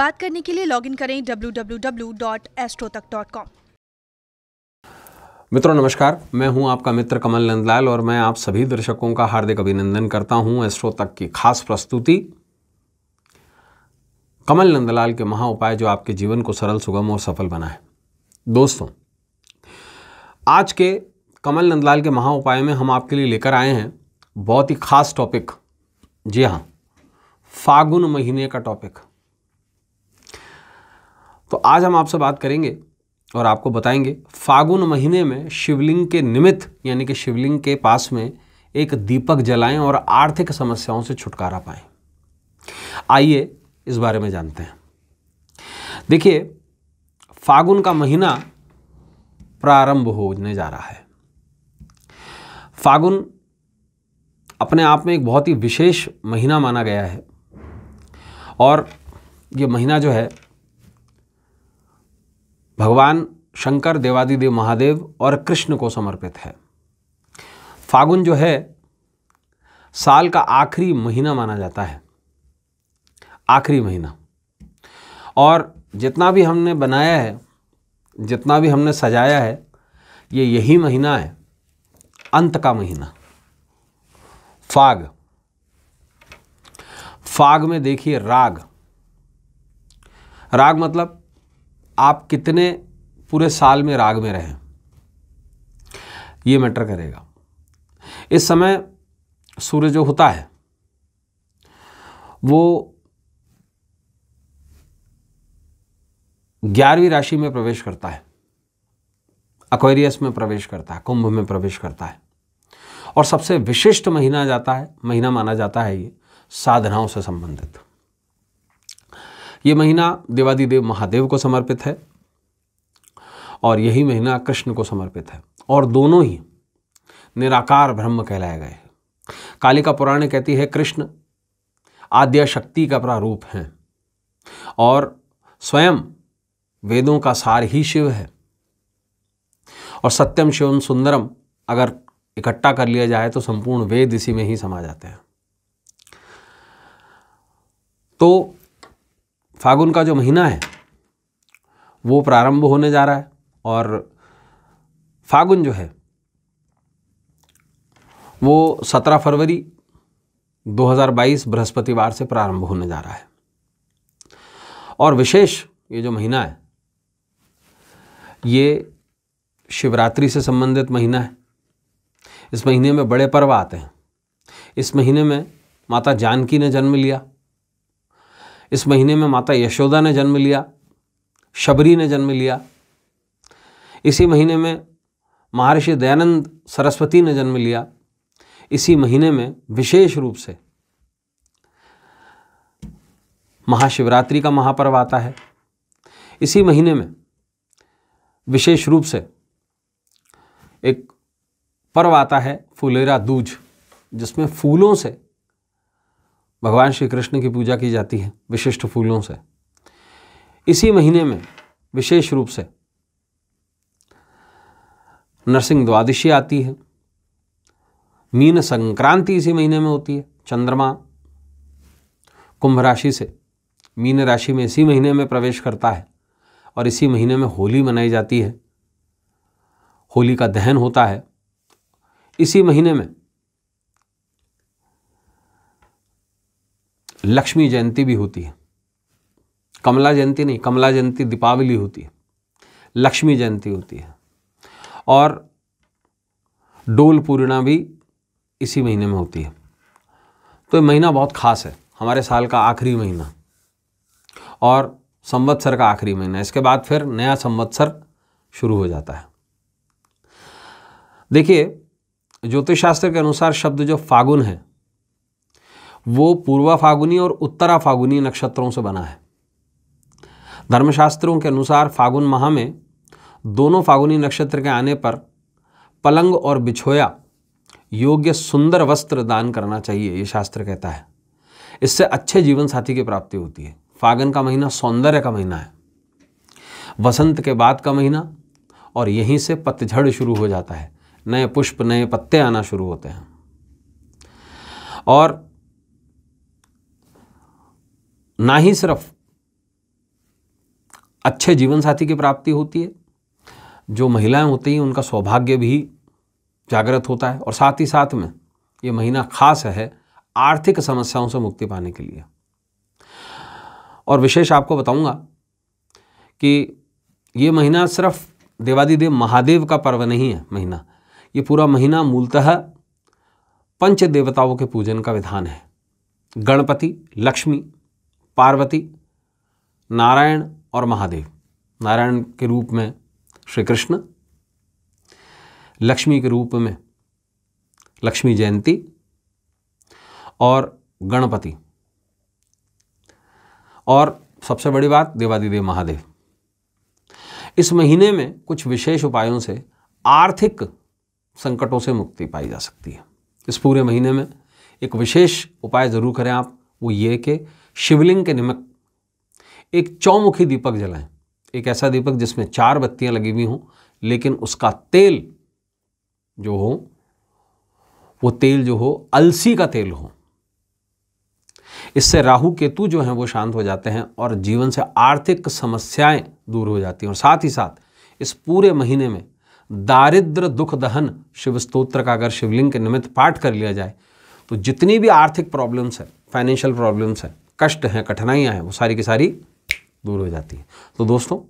बात करने के लिए लॉगिन करें www.astrotak.com मित्रों नमस्कार मैं हूं आपका मित्र कमल नंदलाल और मैं आप सभी दर्शकों का हार्दिक अभिनंदन करता हूं एस्ट्रो तक की खास प्रस्तुति कमल नंदलाल के महा उपाय जो आपके जीवन को सरल सुगम और सफल बनाए दोस्तों आज के कमल नंदलाल के महा उपाय में हम आपके लिए लेकर आए हैं बहुत ही खास टॉपिक जी हाँ फागुन महीने का टॉपिक तो आज हम आपसे बात करेंगे और आपको बताएंगे फागुन महीने में शिवलिंग के निमित्त यानी कि शिवलिंग के पास में एक दीपक जलाएं और आर्थिक समस्याओं से छुटकारा पाएं आइए इस बारे में जानते हैं देखिए फागुन का महीना प्रारंभ होने जा रहा है फागुन अपने आप में एक बहुत ही विशेष महीना माना गया है और ये महीना जो है भगवान शंकर देवादिदेव महादेव और कृष्ण को समर्पित है फागुन जो है साल का आखिरी महीना माना जाता है आखिरी महीना और जितना भी हमने बनाया है जितना भी हमने सजाया है ये यही महीना है अंत का महीना फाग फाग में देखिए राग राग मतलब आप कितने पूरे साल में राग में रहें ये मैटर करेगा इस समय सूर्य जो होता है वो ग्यारहवीं राशि में प्रवेश करता है अक्वेरियस में प्रवेश करता है कुंभ में प्रवेश करता है और सबसे विशिष्ट महीना जाता है महीना माना जाता है ये साधनाओं से संबंधित ये महीना देवादिदेव महादेव को समर्पित है और यही महीना कृष्ण को समर्पित है और दोनों ही निराकार ब्रह्म कहलाए गए कालिका पुराण कहती है कृष्ण आद्य शक्ति का प्रारूप हैं और स्वयं वेदों का सार ही शिव है और सत्यम शिवम सुंदरम अगर इकट्ठा कर लिया जाए तो संपूर्ण वेद इसी में ही समा जाते हैं तो फागुन का जो महीना है वो प्रारंभ होने जा रहा है और फागुन जो है वो 17 फरवरी 2022 बृहस्पतिवार से प्रारंभ होने जा रहा है और विशेष ये जो महीना है ये शिवरात्रि से संबंधित महीना है इस महीने में बड़े पर्व आते हैं इस महीने में माता जानकी ने जन्म लिया इस महीने में माता यशोदा ने जन्म लिया शबरी ने जन्म लिया इसी महीने में महर्षि दयानंद सरस्वती ने जन्म लिया इसी महीने में विशेष रूप से महाशिवरात्रि का महापर्व आता है इसी महीने में विशेष रूप से एक पर्व आता है फुलेरा दूज जिसमें फूलों से भगवान श्री कृष्ण की पूजा की जाती है विशिष्ट फूलों से इसी महीने में विशेष रूप से नरसिंह द्वादशी आती है मीन संक्रांति इसी महीने में होती है चंद्रमा कुंभ राशि से मीन राशि में इसी महीने में प्रवेश करता है और इसी महीने में होली मनाई जाती है होली का दहन होता है इसी महीने में लक्ष्मी जयंती भी होती है कमला जयंती नहीं कमला जयंती दीपावली होती है लक्ष्मी जयंती होती है और डोल पूर्णिमा भी इसी महीने में होती है तो ये महीना बहुत खास है हमारे साल का आखिरी महीना और संवत्सर का आखिरी महीना इसके बाद फिर नया संवत्सर शुरू हो जाता है देखिए ज्योतिष शास्त्र के अनुसार शब्द जो फागुन है वो पूर्वा फागुनी और उत्तरा फागुनी नक्षत्रों से बना है धर्मशास्त्रों के अनुसार फागुन माह में दोनों फागुनी नक्षत्र के आने पर पलंग और बिछोया योग्य सुंदर वस्त्र दान करना चाहिए ये शास्त्र कहता है इससे अच्छे जीवन साथी की प्राप्ति होती है फागुन का महीना सौंदर्य का महीना है वसंत के बाद का महीना और यहीं से पतझड़ शुरू हो जाता है नए पुष्प नए पत्ते आना शुरू होते हैं और ना ही सिर्फ अच्छे जीवन साथी की प्राप्ति होती है जो महिलाएं होती हैं उनका सौभाग्य भी जागृत होता है और साथ ही साथ में ये महीना खास है आर्थिक समस्याओं से मुक्ति पाने के लिए और विशेष आपको बताऊंगा कि ये महीना सिर्फ देवादिदेव महादेव का पर्व नहीं है महीना ये पूरा महीना मूलतः पंच देवताओं के पूजन का विधान है गणपति लक्ष्मी पार्वती नारायण और महादेव नारायण के रूप में श्री कृष्ण लक्ष्मी के रूप में लक्ष्मी जयंती और गणपति और सबसे बड़ी बात देवादिदेव महादेव इस महीने में कुछ विशेष उपायों से आर्थिक संकटों से मुक्ति पाई जा सकती है इस पूरे महीने में एक विशेष उपाय ज़रूर करें आप वो ये कि शिवलिंग के निमित्त एक चौमुखी दीपक जलाएं एक ऐसा दीपक जिसमें चार बत्तियां लगी हुई हों लेकिन उसका तेल जो हो वो तेल जो हो अलसी का तेल हो इससे राहु केतु जो हैं वो शांत हो जाते हैं और जीवन से आर्थिक समस्याएं दूर हो जाती हैं और साथ ही साथ इस पूरे महीने में दारिद्र दुख दहन शिव स्त्रोत्र का अगर शिवलिंग के निमित्त पाठ कर लिया जाए तो जितनी भी आर्थिक प्रॉब्लम्स है फाइनेंशियल प्रॉब्लम्स हैं कष्ट हैं कठिनाइयाँ हैं वो सारी की सारी दूर हो जाती हैं तो दोस्तों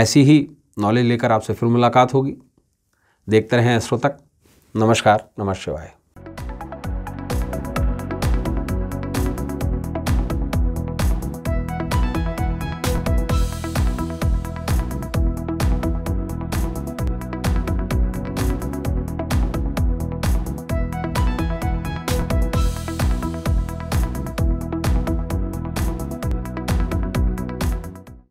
ऐसी ही नॉलेज लेकर आपसे फिर मुलाकात होगी देखते रहें एस्ट्रो तक नमस्कार नमः शिवाय